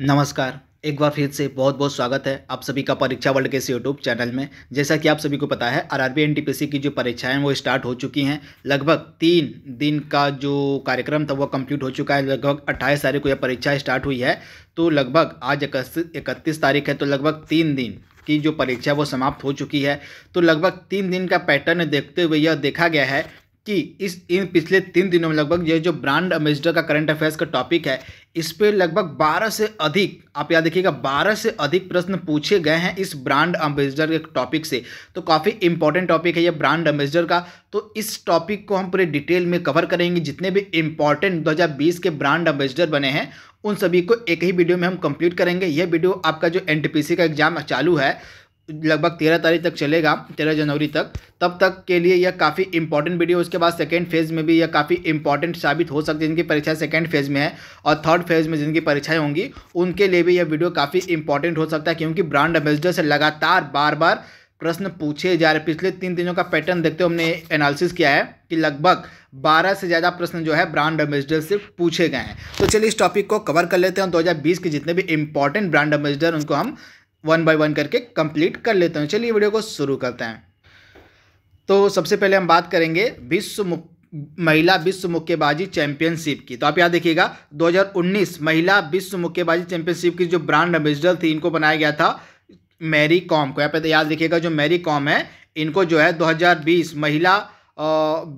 नमस्कार एक बार फिर से बहुत बहुत स्वागत है आप सभी का परीक्षा वर्ल्ड के इस यूट्यूब चैनल में जैसा कि आप सभी को पता है आर आरआरबी एनटीपीसी की जो परीक्षाएं वो स्टार्ट हो चुकी हैं लगभग तीन दिन का जो कार्यक्रम था वो कंप्लीट हो चुका है लगभग अट्ठाईस तारीख को यह परीक्षा स्टार्ट हुई है तो लगभग आज इकतीस तारीख है तो लगभग तीन दिन की जो परीक्षा वो समाप्त हो चुकी है तो लगभग तीन दिन का पैटर्न देखते हुए यह देखा गया है कि इस इन पिछले तीन दिनों में लगभग ये जो ब्रांड अम्बेसडर का करंट अफेयर्स का टॉपिक है इस पर लगभग 12 से अधिक आप याद देखिएगा 12 से अधिक प्रश्न पूछे गए हैं इस ब्रांड अम्बेसडर के टॉपिक से तो काफ़ी इंपॉर्टेंट टॉपिक है ये ब्रांड अम्बेसडर का तो इस टॉपिक को हम पूरे डिटेल में कवर करेंगे जितने भी इंपॉर्टेंट दो के ब्रांड अम्बेसडर बने हैं उन सभी को एक ही वीडियो में हम कंप्लीट करेंगे यह वीडियो आपका जो एन का एग्जाम चालू है लगभग तेरह तारीख तक चलेगा तेरह जनवरी तक तब तक के लिए यह काफ़ी इंपॉर्टेंट वीडियो उसके बाद सेकेंड फेज़ में भी यह काफ़ी इंपॉर्टेंट साबित हो सकती है जिनकी परीक्षा सेकेंड फेज़ में है और थर्ड फेज़ में जिनकी परीक्षाएं होंगी उनके लिए भी यह वीडियो काफ़ी इंपॉर्टेंट हो सकता है क्योंकि ब्रांड एम्बेसडर से लगातार बार बार प्रश्न पूछे जा रहे पिछले तीन दिनों का पैटर्न देखते हुए हमने एनालिसिस किया है कि लगभग 12 से ज़्यादा प्रश्न जो है ब्रांड एम्बेसडर से पूछे गए हैं तो चलिए इस टॉपिक को कवर कर लेते हैं 2020 के जितने भी इंपॉर्टेंट ब्रांड एम्बेसडर उनको हम वन बाय वन करके कंप्लीट कर लेते हैं चलिए वीडियो को शुरू करते हैं तो सबसे पहले हम बात करेंगे विश्व महिला विश्व मुक्केबाजी चैंपियनशिप की तो आप याद देखिएगा 2019 महिला विश्व मुक्केबाजी चैंपियनशिप की जो ब्रांड एम्बेसडर थी इनको बनाया गया था मैरी कॉम को यहाँ पे तो याद देखिएगा जो मैरी कॉम है इनको जो है 2020 महिला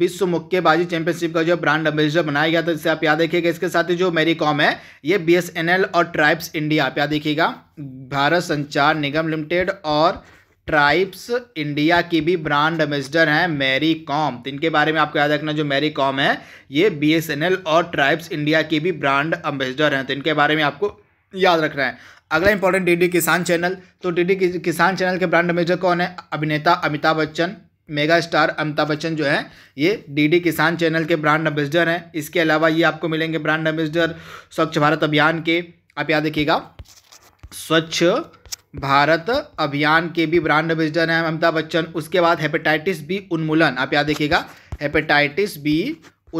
विश्व मुक्केबाजी चैंपियनशिप का जो ब्रांड एम्बेसडर बनाया गया था जिससे आप याद देखिएगा इसके साथ ही जो मेरी कॉम है ये बी और ट्राइब्स इंडिया आप याद देखिएगा भारत संचार निगम लिमिटेड और ट्राइब्स इंडिया की भी ब्रांड एम्बेसडर हैं मैरी कॉम तो इनके बारे में आपको याद रखना जो मेरी कॉम है ये बी और ट्राइब्स इंडिया की भी ब्रांड एम्बेसडर हैं तो इनके बारे में आपको याद रखना है अगला इंपॉर्टेंट डीडी किसान चैनल तो डीडी किसान चैनल के ब्रांड एम्बेसडर कौन है अभिनेता अमिताभ बच्चन मेगा स्टार अमिताभ बच्चन जो है ये डीडी किसान चैनल के ब्रांड एम्बेसडर हैं इसके अलावा ये आपको मिलेंगे ब्रांड एम्बेसडर स्वच्छ भारत अभियान के आप याद देखिएगा स्वच्छ भारत अभियान के भी ब्रांड एम्बेसडर हैं अमिताभ बच्चन उसके बाद हेपेटाइटिस बी उन्मूलन आप याद देखिएगा हेपेटाइटिस बी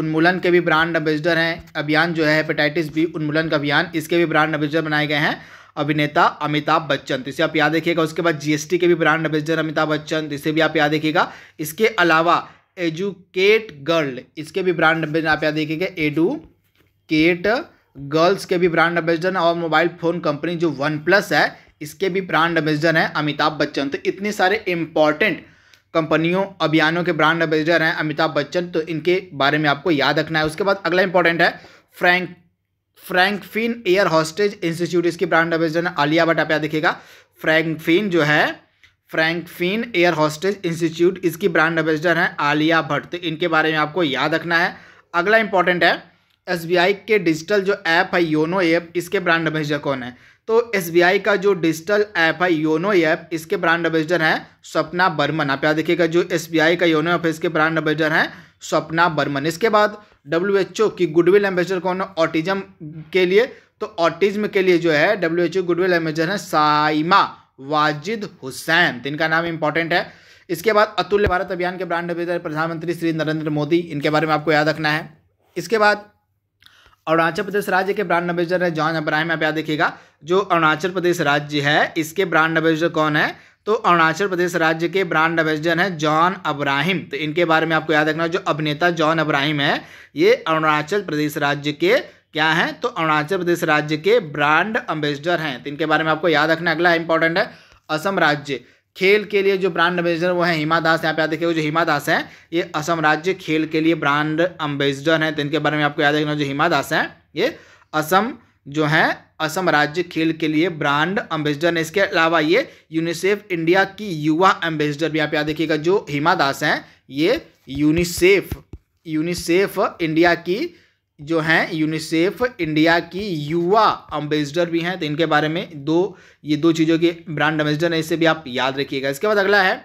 उन्मूलन के भी ब्रांड एम्बेसडर हैं अभियान जो है हेपेटाइटिस बी उन्मूलन का अभियान इसके भी ब्रांड एम्बेसडर बनाए गए हैं अभिनेता अमिताभ बच्चन तो इसे आप याद रखिएगा उसके बाद जीएसटी के भी ब्रांड एम्बेसडर अमिताभ बच्चन तो इसे भी आप याद रखिएगा इसके अलावा एजुकेट गर्ल इसके भी ब्रांड एम्बेसडर आप याद रखिएगा एडुकेट गर्ल्स के भी ब्रांड एम्बेसडर और मोबाइल फ़ोन कंपनी जो वन प्लस है इसके भी ब्रांड एम्बेसडर हैं अमिताभ बच्चन तो इतने सारे इंपॉर्टेंट कंपनियों अभियानों के ब्रांड एम्बेसडर हैं अमिताभ बच्चन तो इनके बारे में आपको याद रखना है उसके बाद अगला इंपॉर्टेंट है Frank Frankfinn air hostess institute इसकी ब्रांड एम्बेसडर आलिया भट्ट आप देखिएगा फ्रैंकफिन जो है फ्रैंकफिन एयर हॉस्टेज इंस्टीट्यूट इसकी ब्रांड एम्बेसडर हैं आलिया भट्ट तो इनके बारे में आपको याद रखना है अगला इंपॉर्टेंट है एस के डिजिटल जो ऐप है योनो ऐप इसके ब्रांड एम्बेसडर कौन है तो एस का जो डिजिटल ऐप है योनो ऐप इसके ब्रांड एम्बेसडर हैं सपना बर्मन आप यहाँ देखिएगा जो एस का योनो ऐप है इसके ब्रांड एम्बेसडर हैं स्वप्ना बर्मन इसके बाद डब्ल्यू एच ओ की गुडविल एम्बेसडर कौन है ऑटिज्म के लिए तो ऑटिज्म के लिए जो है W H O goodwill ambassador है साइमा वाजिद हुसैन तो इनका नाम इंपॉर्टेंट है इसके बाद अतुल्य भारत अभियान के ब्रांड एम्बेसडर प्रधानमंत्री श्री नरेंद्र मोदी इनके बारे में आपको याद रखना है इसके बाद अरुणाचल प्रदेश राज्य के ब्रांड एम्बेसडर है जॉन अब्राहिम आप याद देखिएगा जो अरुणाचल प्रदेश राज्य है इसके ब्रांड एम्बेसडर कौन है तो अरुणाचल प्रदेश राज्य के ब्रांड एम्बेसडर हैं जॉन अब्राहिम तो इनके बारे में आपको याद रखना जो अभिनेता जॉन अब्राहिम है ये अरुणाचल प्रदेश राज्य के क्या हैं तो अरुणाचल प्रदेश राज्य के ब्रांड एम्बेसडर हैं तो इनके बारे में आपको याद रखना अगला इंपॉर्टेंट है असम राज्य खेल के लिए जो ब्रांड एम्बेसडर वो है हिमा दास यहाँ पे याद देखिए जो हिमा दास हैं ये असम राज्य खेल के लिए ब्रांड एम्बेसडर हैं तो इनके बारे में आपको याद रखना जो हिमा दास हैं ये असम जो हैं असम राज्य खेल के लिए ब्रांड एम्बेसडर ने इसके अलावा ये यूनिसेफ इंडिया की युवा एम्बेसडर भी आप याद देखिएगा जो हिमा दास हैं ये यूनिसेफ यूनिसेफ इंडिया की जो हैं यूनिसेफ इंडिया की युवा एम्बेसडर भी हैं तो इनके बारे में दो ये दो चीज़ों के ब्रांड एम्बेसडर हैं इसे भी आप याद रखिएगा इसके बाद अगला है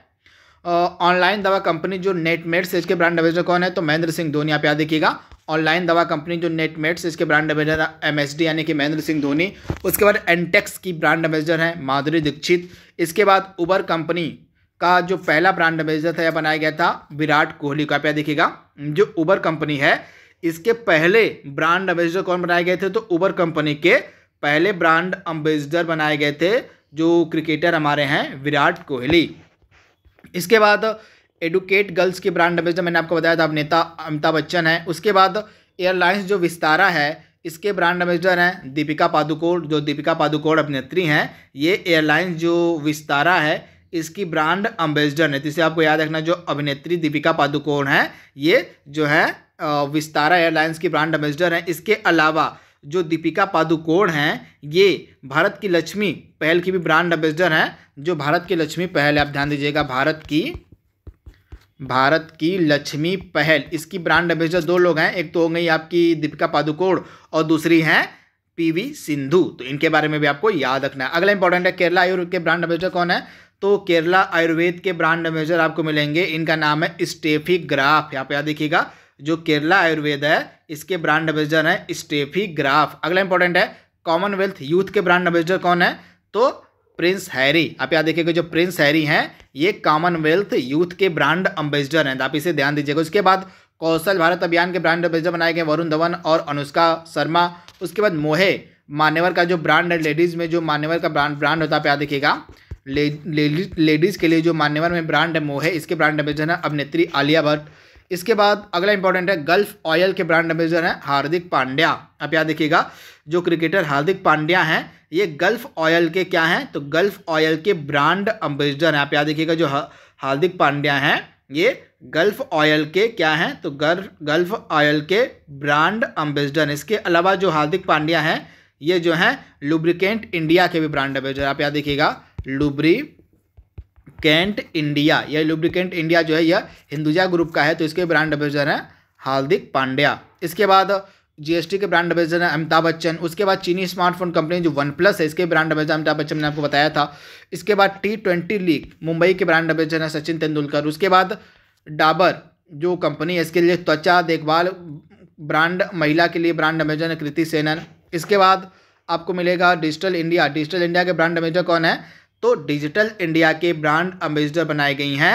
ऑनलाइन दवा कंपनी जो नेटमेट से इसके ब्रांड एम्बेसडर कौन है तो महेंद्र सिंह धोनी आप याद देखिएगा ऑनलाइन दवा कंपनी जो नेटमेट्स इसके ब्रांड एम्बेसडर डी यानी कि महेंद्र सिंह धोनी उसके बाद एनटेक्स की ब्रांड एम्बेसडर हैं माधुरी दीक्षित इसके बाद उबर कंपनी का जो पहला ब्रांड एम्बेसडर था यह बनाया गया था विराट कोहली का क्या देखिएगा जो उबर कंपनी है इसके पहले ब्रांड एम्बेसडर कौन बनाए गए थे तो उबर कंपनी के पहले ब्रांड एम्बेसडर बनाए गए थे जो क्रिकेटर हमारे हैं विराट कोहली इसके बाद एडुकेट गर्ल्स की ब्रांड एम्बेसडर मैंने आपको बताया था अभिनेता अमिताभ बच्चन है उसके बाद एयरलाइंस जो विस्तारा है इसके ब्रांड एम्बेसडर हैं दीपिका पादुकोण जो दीपिका पादुकोण अभिनेत्री हैं ये एयरलाइंस जो विस्तारा है इसकी ब्रांड एम्बेसडर है जिसे आपको याद रखना जो अभिनेत्री दीपिका पादुकोण है ये जो है विस्तारा एयरलाइंस की ब्रांड एम्बेसडर हैं इसके अलावा जो दीपिका पादुकोण हैं ये भारत की लक्ष्मी पहल की भी ब्रांड एम्बेसडर हैं जो भारत की लक्ष्मी पहल है आप ध्यान दीजिएगा भारत की भारत की लक्ष्मी पहल इसकी ब्रांड एम्बेसडर दो लोग हैं एक तो हो गई आपकी दीपिका पादुकोण और दूसरी हैं पीवी सिंधु तो इनके बारे में भी आपको याद रखना है अगला इंपॉर्टेंट है केरला आयुर्वेद के ब्रांड एम्बेसडर कौन है तो केरला आयुर्वेद के ब्रांड एम्बेसडर आपको मिलेंगे इनका नाम है स्टेफी ग्राफ यहाँ पे याद देखिएगा जो केरला आयुर्वेद है इसके ब्रांड एम्बेसडर है स्टेफी ग्राफ अगला इंपॉर्टेंट है कॉमनवेल्थ यूथ के ब्रांड एम्बेसडर कौन है तो प्रिंस हैरी आप यहाँ देखिएगा जो प्रिंस हैरी हैं ये कॉमनवेल्थ यूथ के ब्रांड अम्बेसडर हैं तो आप इसे ध्यान दीजिएगा उसके बाद कौशल भारत अभियान के ब्रांड अम्बेसडर बनाए गए वरुण धवन और अनुष्का शर्मा उसके बाद मोहे मान्यवर का जो ब्रांड है लेडीज़ में जो मान्यवर का ब्रांड ब्रांड होता है आप यहाँ देखिएगा लेडीज़ ले, के लिए जो मान्यवर में ब्रांड है मोहे इसके ब्रांड अम्बेसडर है अभिनेत्री आलिया भट्ट इसके बाद अगला इंपॉर्टेंट है गल्फ ऑयल के ब्रांड एम्बेसडर हैं हार्दिक पांड्या आप याद देखिएगा जो क्रिकेटर हार्दिक पांड्या हैं ये गल्फ ऑयल के क्या हैं तो गल्फ ऑयल के ब्रांड एम्बेसडर हैं आप याद देखिएगा जो हार्दिक पांड्या हैं ये गल्फ ऑयल के क्या हैं तो गर्फ गल्फ ऑयल के ब्रांड एम्बेसडर इसके अलावा जो हार्दिक पांड्या हैं ये जो हैं लुब्रिकेंट इंडिया के भी ब्रांड एम्बेसडर आप याद देखिएगा लुब्री लुब्रिकेंट इंडिया यह लुब्रिकेंट इंडिया जो है यह हिंदुजा ग्रुप का है तो इसके ब्रांड एम्बेसडर हैं हार्दिक पांड्या इसके बाद जीएसटी के ब्रांड एम्बेसडर हैं अमिताभ बच्चन उसके बाद चीनी स्मार्टफोन कंपनी जो वन प्लस है इसके ब्रांड एम्बेसडर अमिताभ बच्चन ने आपको बताया था इसके बाद टी ट्वेंटी लीग मुंबई के ब्रांड एम्बेसडर हैं सचिन तेंदुलकर उसके बाद डाबर जो कंपनी है इसके लिए त्वचा देखभाल ब्रांड महिला के लिए ब्रांड एम्बेसडर है कृति सेनन इसके बाद आपको मिलेगा डिजिटल इंडिया डिजिटल इंडिया के ब्रांड एम्बेसडर कौन है तो डिजिटल इंडिया के ब्रांड एम्बेसडर बनाई गई हैं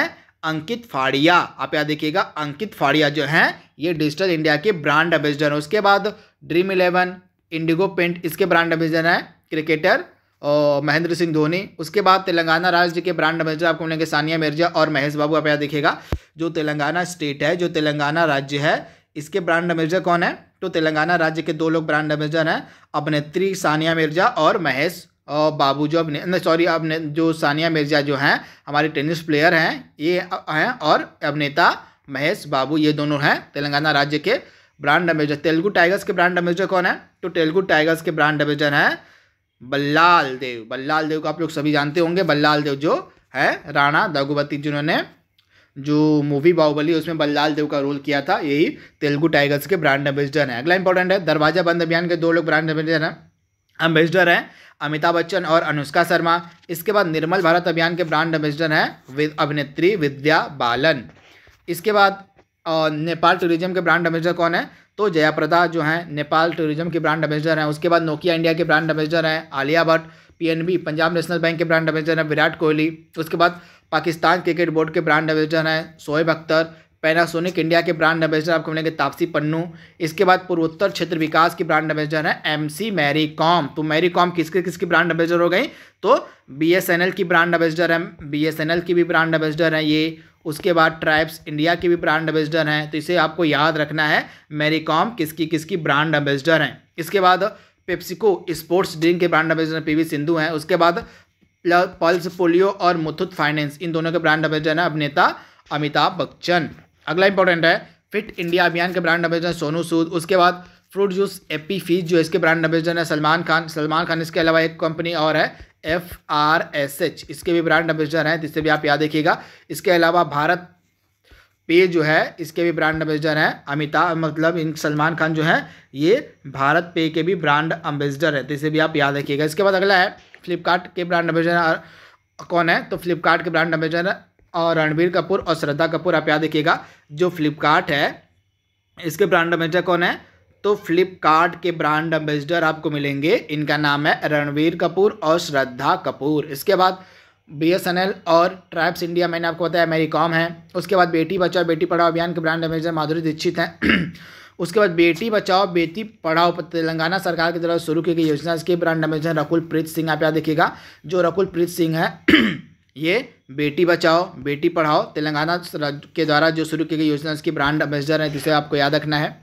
अंकित फाड़िया आप याद देखिएगा अंकित फाड़िया जो हैं ये डिजिटल इंडिया के ब्रांड एम्बेसडर हैं उसके बाद ड्रीम इलेवन इंडिगो पेंट इसके ब्रांड एम्बेसडर हैं क्रिकेटर और महेंद्र सिंह धोनी उसके बाद तेलंगाना राज्य के ब्रांड एम्बेसडर आपको मिलेंगे सानिया मिर्जा और महेश बाबू आप याद देखिएगा जो तेलंगाना स्टेट है जो तेलंगाना राज्य है इसके ब्रांड एम्बेसडर कौन है तो तेलंगाना राज्य के दो लोग ब्रांड एम्बेसडर हैं अभिनेत्री सानिया मिर्जा और महेश बाबू जो अब सॉरी अब जो सानिया मिर्जा जो हैं हमारे टेनिस प्लेयर हैं ये हैं और अभिनेता महेश बाबू ये दोनों हैं तेलंगाना राज्य के ब्रांड एम्बेजर तेलुगु टाइगर्स के ब्रांड एम्बेसडर कौन है तो तेलुगु टाइगर्स के ब्रांड एम्बेसडर हैं बल्लाल देव बल्लाल देव को आप लोग सभी जानते होंगे बल्लाल देव जो है राणा दागुबती जिन्होंने जो मूवी बाहुबली उसमें बल्लाल देव का रोल किया था यही तेलुगु टाइगर्स के ब्रांड एम्बेसडर हैं अगला इंपॉर्टेंट है दरवाजा बंद अभियान के दो लोग ब्रांड एम्बेसडर हैं एम्बेसडर हैं अमिताभ बच्चन और अनुष्का शर्मा इसके बाद निर्मल भारत अभियान के ब्रांड एम्बेसडर हैं अभिनेत्री विद्या बालन इसके बाद नेपाल टूरिज्म के ब्रांड एम्बेसडर कौन है तो जयाप्रदा जो हैं नेपाल टूरिज्म के ब्रांड एम्बेसडर हैं उसके बाद नोकिया इंडिया के ब्रांड एम्बेसडर हैं Alia Bhatt P Punjab national bank के ब्रांड एम्बेसडर हैं विराट कोहली उसके बाद पाकिस्तान क्रिकेट बोर्ड के ब्रांड एम्बेसडर हैं सोएब अख्तर पैनासोनिक इंडिया के ब्रांड एम्बेसडर आपको मिलेंगे तापसी पन्नू इसके बाद पूर्वोत्तर क्षेत्र विकास तो तो की ब्रांड एम्बेसडर है एम सी मैरी कॉम तो मैरी कॉम किसके किसकी ब्रांड एम्बेसडर हो गई तो बी एस एन एल की ब्रांड एम्बेसडर है बी एस एन एल की भी ब्रांड एम्बेसडर है ये उसके बाद ट्राइब्स इंडिया की भी ब्रांड एम्बेसडर हैं तो इसे आपको याद रखना है मैरी कॉम किसकी किसकी ब्रांड एम्बेसडर हैं इसके बाद पेप्सिको स्पोर्ट्स ड्रिंक के brand ambassador P V Sindhu हैं उसके बाद पल्स पोलियो और मुथुत फाइनेंस इन दोनों के ब्रांड एम्बेसडर हैं अभिनेता अमिताभ बच्चन अगला इंपॉर्टेंट है फिट इंडिया अभियान के ब्रांड एम्बेसडर सोनू सूद उसके बाद फ्रूट जूस एप्पी फीज जो इसके ब्रांड एम्बेसडर है सलमान खान सलमान खान इसके अलावा एक कंपनी और है एफ आर एस एच इसके भी ब्रांड एम्बेसडर हैं जिससे भी आप याद रखिएगा इसके अलावा भारत पे जो है इसके भी ब्रांड एम्बेसडर हैं अमिताभ मतलब इन सलमान खान जो हैं ये भारत पे के भी ब्रांड एम्बेसडर है जिससे भी आप याद रखिएगा इसके बाद अगला है फ्लिपकार्ट के ब्रांड एम्बेसडर कौन है तो फ्लिपकार्ट के ब्रांड एम्बेसडर और रणबीर कपूर और श्रद्धा कपूर आप याद देखिएगा जो फ्लिपकार्ट है इसके ब्रांड एम्बेसडर कौन है तो फ्लिपकार्ट के ब्रांड एम्बेसडर आपको मिलेंगे इनका नाम है रणवीर कपूर और श्रद्धा कपूर इसके बाद बी एस एन एल और ट्राइब्स इंडिया मैंने आपको बताया मेरीकॉम है उसके बाद बेटी बचाओ बेटी पढ़ाओ अभियान के ब्रांड एम्बेसडर माधुरी दीक्षित हैं उसके बाद बेटी बचाओ बेटी पढ़ाओ तेलंगाना सरकार की तरफ शुरू की गई योजना इसके ब्रांड एम्बेसडर रकुल प्रीत सिंह आप याद देखिएगा जो रकुल प्रीत सिंह है ये बेटी बचाओ बेटी पढ़ाओ तेलंगाना के द्वारा जो शुरू की गई योजना इसकी ब्रांड एम्बेसडर है जिसे आपको याद रखना है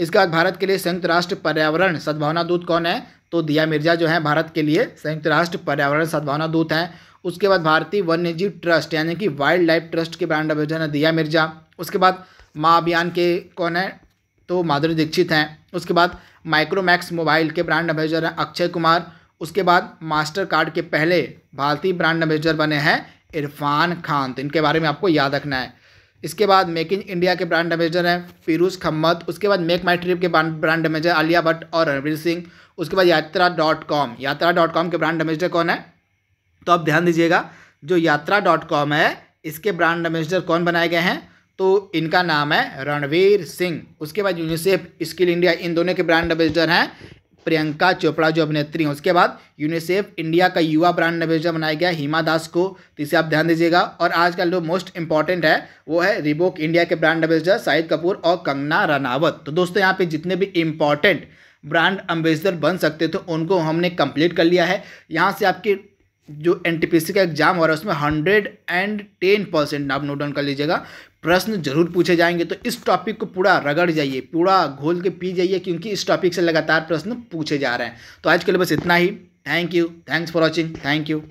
इसके बाद भारत के लिए संयुक्त राष्ट्र पर्यावरण सद्भावना दूत कौन है तो दिया मिर्जा जो है भारत के लिए संयुक्त राष्ट्र पर्यावरण सद्भावना दूत हैं उसके बाद भारतीय वन्यजीव ट्रस्ट यानी कि वाइल्ड लाइफ ट्रस्ट के ब्रांड एम्बेसडर हैं दिया मिर्जा उसके बाद माँ अभियान के कौन है तो माधुरी दीक्षित हैं उसके बाद माइक्रोमैक्स मोबाइल के ब्रांड एम्बेसडर हैं अक्षय कुमार उसके बाद मास्टर कार्ड के पहले भारतीय ब्रांड एम्बेसडर बने हैं इरफान खान तो इनके बारे में आपको याद रखना है इसके बाद मेक इन इंडिया के ब्रांड एम्बेसडर हैं फिरूज खम्मत उसके बाद मेक माई ट्रिप के ब्रांड एम्बेसडर आलिया भट्ट और रणवीर सिंह उसके बाद Yatra dot com Yatra dot com के ब्रांड एम्बेसडर कौन है तो आप ध्यान दीजिएगा जो यात्रा डॉट कॉम है इसके ब्रांड एम्बेसडर कौन बनाए गए हैं तो इनका नाम है रणवीर सिंह उसके बाद यूनिसेफ स्किल इंडिया इन दोनों के ब्रांड एम्बेसडर हैं प्रियंका चोपड़ा जो अभिनेत्री हैं उसके बाद यूनिसेफ इंडिया का युवा ब्रांड एम्बेसडर बनाया गया हिमा दास को तो इसे आप ध्यान दीजिएगा और आज का जो मोस्ट इंपॉर्टेंट है वो है रिबोक इंडिया के ब्रांड एम्बेसडर शाहिद कपूर और कंगना रनावत तो दोस्तों यहाँ पे जितने भी इंपॉर्टेंट ब्रांड एम्बेसडर बन सकते थे उनको हमने कंप्लीट कर लिया है यहाँ से आपकी जो एन का एग्जाम हो रहा है उसमें हंड्रेड एंड टेन परसेंट आप नोट डाउन कर लीजिएगा प्रश्न जरूर पूछे जाएंगे तो इस टॉपिक को पूरा रगड़ जाइए पूरा घोल के पी जाइए क्योंकि इस टॉपिक से लगातार प्रश्न पूछे जा रहे हैं तो आज के लिए बस इतना ही thank you thanks for watching thank you